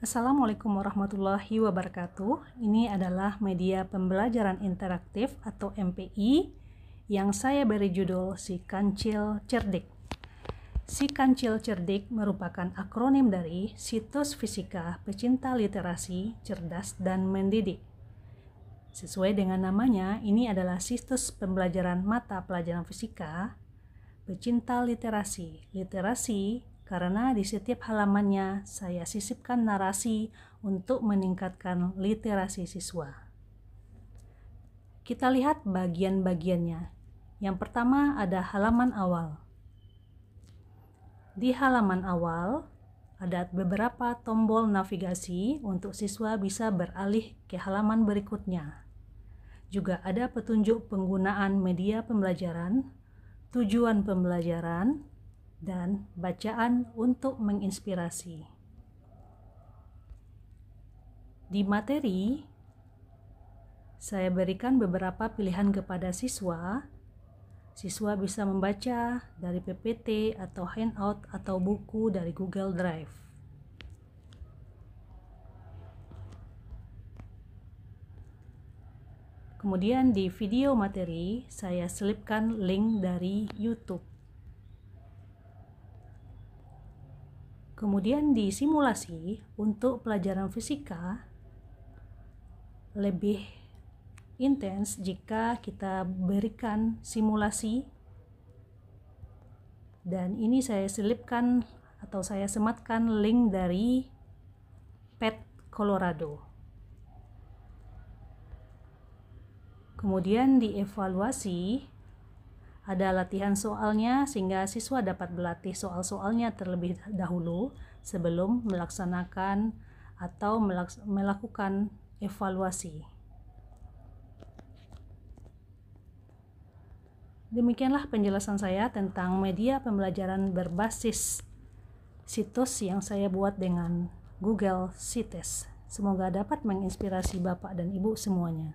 Assalamualaikum warahmatullahi wabarakatuh. Ini adalah media pembelajaran interaktif atau MPI yang saya beri judul Si Kancil Cerdik. Si Kancil Cerdik merupakan akronim dari Situs Fisika Pecinta Literasi Cerdas dan Mendidik. Sesuai dengan namanya, ini adalah situs pembelajaran mata pelajaran fisika, pecinta literasi, literasi, karena di setiap halamannya saya sisipkan narasi untuk meningkatkan literasi siswa. Kita lihat bagian-bagiannya. Yang pertama ada halaman awal. Di halaman awal ada beberapa tombol navigasi untuk siswa bisa beralih ke halaman berikutnya. Juga ada petunjuk penggunaan media pembelajaran, tujuan pembelajaran, dan bacaan untuk menginspirasi. Di materi, saya berikan beberapa pilihan kepada siswa. Siswa bisa membaca dari PPT atau handout atau buku dari Google Drive. Kemudian di video materi, saya selipkan link dari YouTube. Kemudian di simulasi untuk pelajaran fisika lebih intens jika kita berikan simulasi dan ini saya selipkan atau saya sematkan link dari PET Colorado. Kemudian dievaluasi ada latihan soalnya sehingga siswa dapat berlatih soal-soalnya terlebih dahulu sebelum melaksanakan atau melaks melakukan evaluasi. Demikianlah penjelasan saya tentang media pembelajaran berbasis situs yang saya buat dengan Google Sites. Semoga dapat menginspirasi Bapak dan Ibu semuanya.